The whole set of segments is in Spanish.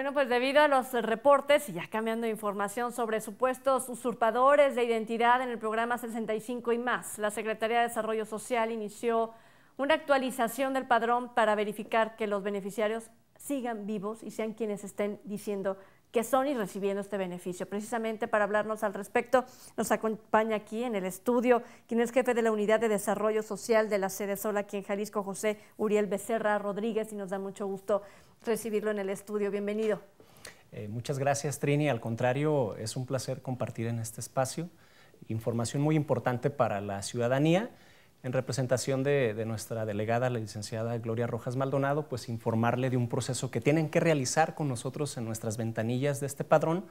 Bueno, pues debido a los reportes y ya cambiando información sobre supuestos usurpadores de identidad en el programa 65 y más, la Secretaría de Desarrollo Social inició una actualización del padrón para verificar que los beneficiarios sigan vivos y sean quienes estén diciendo que son y recibiendo este beneficio. Precisamente para hablarnos al respecto, nos acompaña aquí en el estudio quien es jefe de la Unidad de Desarrollo Social de la Sede Sola aquí en Jalisco, José Uriel Becerra Rodríguez, y nos da mucho gusto recibirlo en el estudio. Bienvenido. Eh, muchas gracias, Trini. Al contrario, es un placer compartir en este espacio información muy importante para la ciudadanía en representación de, nuestra delegada, la licenciada Gloria Rojas Maldonado, pues informarle de un proceso que tienen que realizar con nosotros en nuestras ventanillas de este padrón,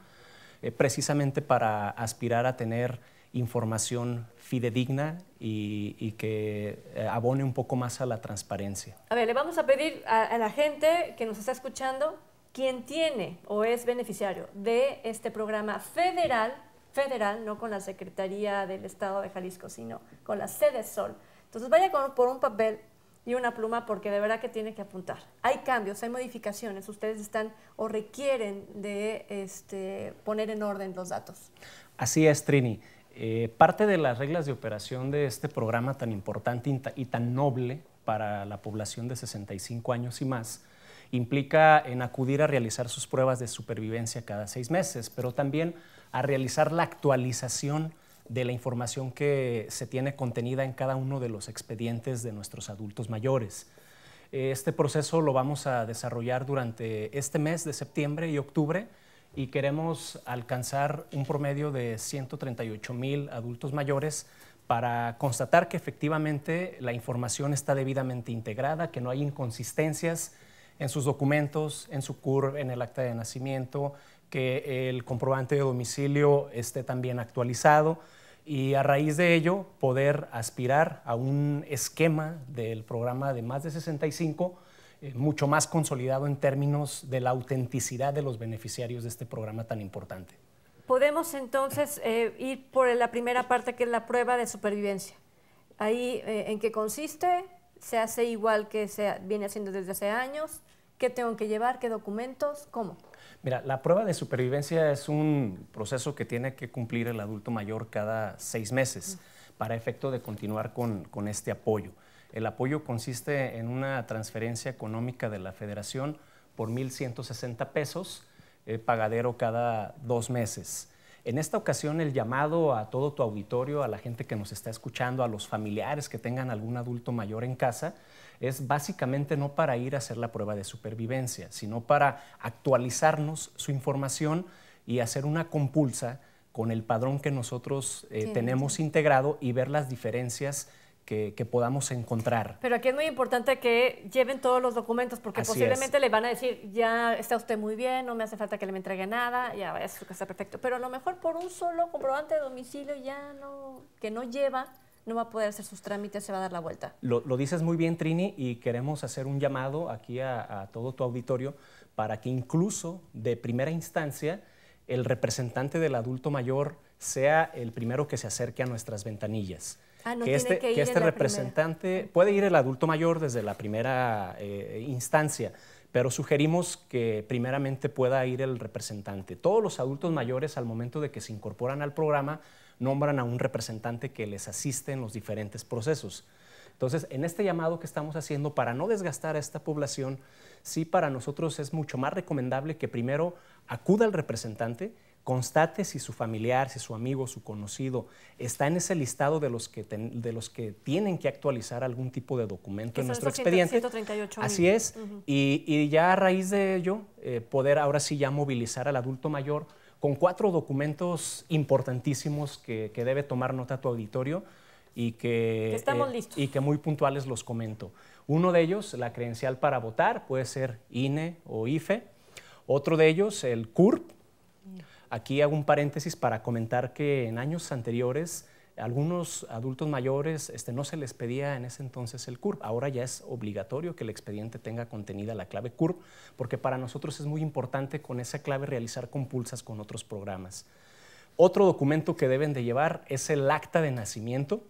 eh, precisamente para aspirar a tener información fidedigna y, que eh, abone un poco más a la transparencia. A ver, le vamos a pedir a, a la gente que nos está escuchando, quien tiene o es beneficiario de este programa federal, federal, no con la Secretaría del Estado de Jalisco, sino con la sede Sol. Entonces vaya por un papel y una pluma porque de verdad que tiene que apuntar. Hay cambios, hay modificaciones, ustedes están o requieren de este, poner en orden los datos. Así es, Trini. Eh, parte de las reglas de operación de este programa tan importante y tan noble para la población de 65 años y más implica en acudir a realizar sus pruebas de supervivencia cada seis meses, pero también a realizar la actualización de la información que se tiene contenida en cada uno de los expedientes de nuestros adultos mayores. Este proceso lo vamos a desarrollar durante este mes de septiembre y octubre y queremos alcanzar un promedio de 138 mil adultos mayores para constatar que efectivamente la información está debidamente integrada, que no hay inconsistencias en sus documentos, en su CURVE, en el acta de nacimiento, que el comprobante de domicilio esté también actualizado y a raíz de ello poder aspirar a un esquema del programa de más de 65 eh, mucho más consolidado en términos de la autenticidad de los beneficiarios de este programa tan importante. Podemos entonces eh, ir por la primera parte que es la prueba de supervivencia. Ahí eh, en qué consiste, se hace igual que se viene haciendo desde hace años, ¿Qué tengo que llevar? ¿Qué documentos? ¿Cómo? Mira, la prueba de supervivencia es un proceso que tiene que cumplir el adulto mayor cada seis meses para efecto de continuar con, con este apoyo. El apoyo consiste en una transferencia económica de la federación por 1.160 pesos, eh, pagadero cada dos meses. En esta ocasión, el llamado a todo tu auditorio, a la gente que nos está escuchando, a los familiares que tengan algún adulto mayor en casa, es básicamente no para ir a hacer la prueba de supervivencia, sino para actualizarnos su información y hacer una compulsa con el padrón que nosotros eh, tenemos integrado y ver las diferencias que, podamos encontrar. Pero aquí es muy importante que lleven todos los documentos porque posiblemente le van a decir, ya está usted muy bien, no me hace falta que le me entregue nada, ya es su casa perfecto. Pero a lo mejor por un solo comprobante de domicilio ya no, que no lleva, no va a poder hacer sus trámites, se va a dar la vuelta. Lo, dices muy bien, Trini, y queremos hacer un llamado aquí a, todo tu auditorio para que incluso de primera instancia el representante del adulto mayor sea el primero que se acerque a nuestras ventanillas. Ah, que, este, este representante puede ir el adulto mayor desde la primera eh, instancia, pero sugerimos que primeramente pueda ir el representante. Todos los adultos mayores al momento de que se incorporan al programa nombran a un representante que les asiste en los diferentes procesos. Entonces, en este llamado que estamos haciendo para no desgastar a esta población, sí para nosotros es mucho más recomendable que primero acuda al representante constate si su familiar, si su amigo, su conocido está en ese listado de los que, de los que tienen que actualizar algún tipo de documento en nuestro expediente. 138 Así es, y, ya a raíz de ello eh, poder ahora sí ya movilizar al adulto mayor con cuatro documentos importantísimos que, debe tomar nota tu auditorio y que, eh, y que muy puntuales los comento. Uno de ellos, la credencial para votar, puede ser INE o IFE. Otro de ellos, el CURP. Aquí hago un paréntesis para comentar que en años anteriores algunos adultos mayores este, no se les pedía en ese entonces el CURP. Ahora ya es obligatorio que el expediente tenga contenida la clave CURP, porque para nosotros es muy importante con esa clave realizar compulsas con otros programas. Otro documento que deben de llevar es el acta de nacimiento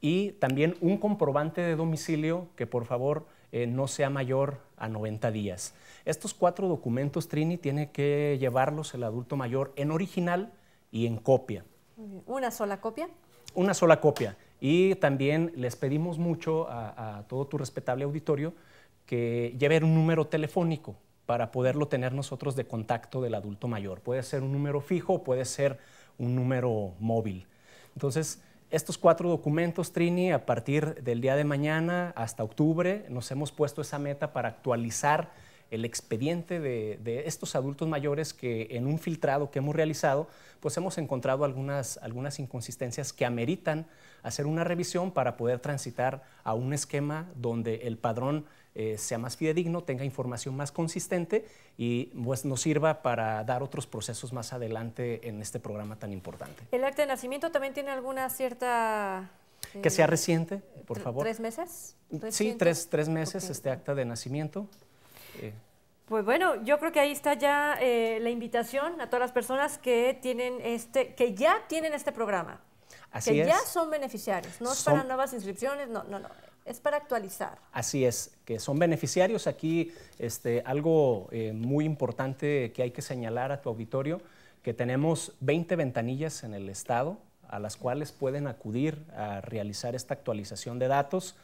y también un comprobante de domicilio que por favor eh, no sea mayor a 90 días. Estos cuatro documentos, Trini, tiene que llevarlos el adulto mayor en original y en copia. ¿Una sola copia? Una sola copia. Y también les pedimos mucho a, todo tu respetable auditorio que lleven un número telefónico para poderlo tener nosotros de contacto del adulto mayor. Puede ser un número fijo, puede ser un número móvil. Entonces, estos cuatro documentos, Trini, a partir del día de mañana hasta octubre, nos hemos puesto esa meta para actualizar el expediente de, estos adultos mayores que en un filtrado que hemos realizado, pues hemos encontrado algunas, algunas inconsistencias que ameritan hacer una revisión para poder transitar a un esquema donde el padrón eh, sea más fidedigno, tenga información más consistente y pues, nos sirva para dar otros procesos más adelante en este programa tan importante. ¿El acta de nacimiento también tiene alguna cierta... que sea eh, reciente, por favor. ¿Tres meses? Sí, tres, meses este acta de nacimiento. Eh. Pues bueno, yo creo que ahí está ya eh, la invitación a todas las personas que tienen este, que ya tienen este programa. que ya son beneficiarios, no es para nuevas inscripciones, no, no, no, es para actualizar. Así es, que son beneficiarios. Aquí este, algo eh, muy importante que hay que señalar a tu auditorio, que tenemos 20 ventanillas en el estado a las cuales pueden acudir a realizar esta actualización de datos.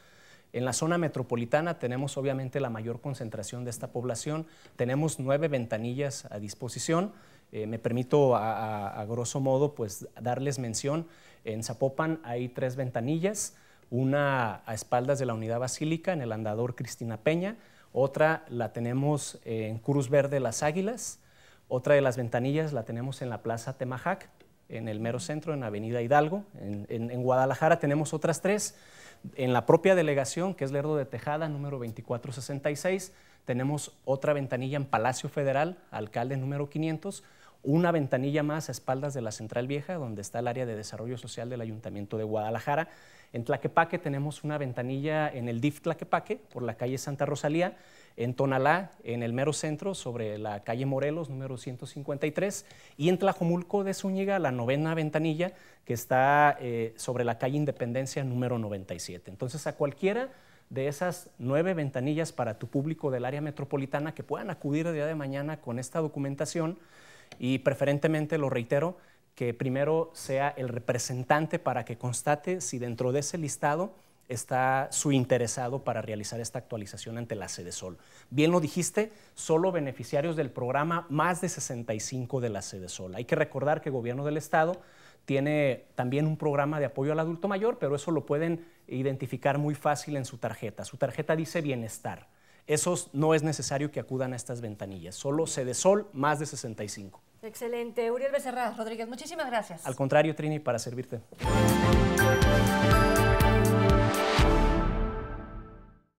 En la zona metropolitana tenemos obviamente la mayor concentración de esta población. Tenemos nueve ventanillas a disposición. Eh, me permito a, a, grosso modo pues darles mención. En Zapopan hay tres ventanillas, una a espaldas de la unidad basílica en el andador Cristina Peña, otra la tenemos en Cruz Verde Las Águilas, otra de las ventanillas la tenemos en la Plaza Temajac en el mero centro, en Avenida Hidalgo. En, Guadalajara tenemos otras tres. En la propia delegación, que es Lerdo de Tejada, número 2466, tenemos otra ventanilla en Palacio Federal, alcalde número 500, una ventanilla más a espaldas de la Central Vieja, donde está el área de desarrollo social del Ayuntamiento de Guadalajara. En Tlaquepaque tenemos una ventanilla en el DIF Tlaquepaque, por la calle Santa Rosalía. En Tonalá, en el mero centro, sobre la calle Morelos, número 153. Y en Tlajomulco de Zúñiga, la novena ventanilla, que está eh, sobre la calle Independencia, número 97. Entonces, a cualquiera de esas nueve ventanillas para tu público del área metropolitana que puedan acudir el día de mañana con esta documentación y preferentemente, lo reitero, que primero sea el representante para que constate si dentro de ese listado está su interesado para realizar esta actualización ante la sede Sol. Bien lo dijiste, solo beneficiarios del programa, más de 65 de la sede Sol. Hay que recordar que el gobierno del Estado tiene también un programa de apoyo al adulto mayor, pero eso lo pueden identificar muy fácil en su tarjeta. Su tarjeta dice bienestar esos no es necesario que acudan a estas ventanillas, solo sol más de 65. Excelente. Uriel Becerra Rodríguez, muchísimas gracias. Al contrario, Trini, para servirte.